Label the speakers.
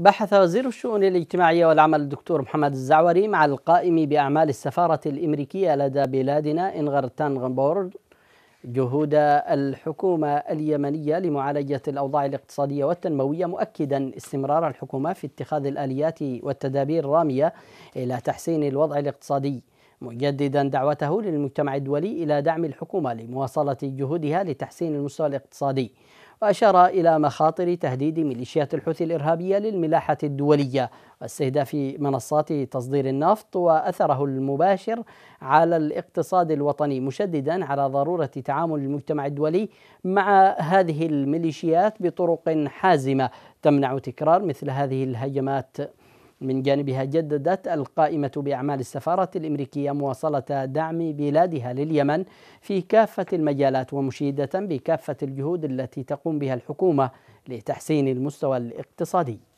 Speaker 1: بحث وزير الشؤون الاجتماعية والعمل الدكتور محمد الزعوري مع القائم بأعمال السفارة الأمريكية لدى بلادنا إنغر تانغنبورغ جهود الحكومة اليمنية لمعالجة الأوضاع الاقتصادية والتنموية مؤكدا استمرار الحكومة في اتخاذ الآليات والتدابير الرامية إلى تحسين الوضع الاقتصادي مجددا دعوته للمجتمع الدولي إلى دعم الحكومة لمواصلة جهودها لتحسين المستوى الاقتصادي وأشار إلى مخاطر تهديد ميليشيات الحوثي الإرهابية للملاحة الدولية واستهداف منصات تصدير النفط وأثره المباشر على الاقتصاد الوطني مشددا على ضرورة تعامل المجتمع الدولي مع هذه الميليشيات بطرق حازمة تمنع تكرار مثل هذه الهجمات من جانبها جددت القائمة بأعمال السفارة الأمريكية مواصلة دعم بلادها لليمن في كافة المجالات ومشيدة بكافة الجهود التي تقوم بها الحكومة لتحسين المستوى الاقتصادي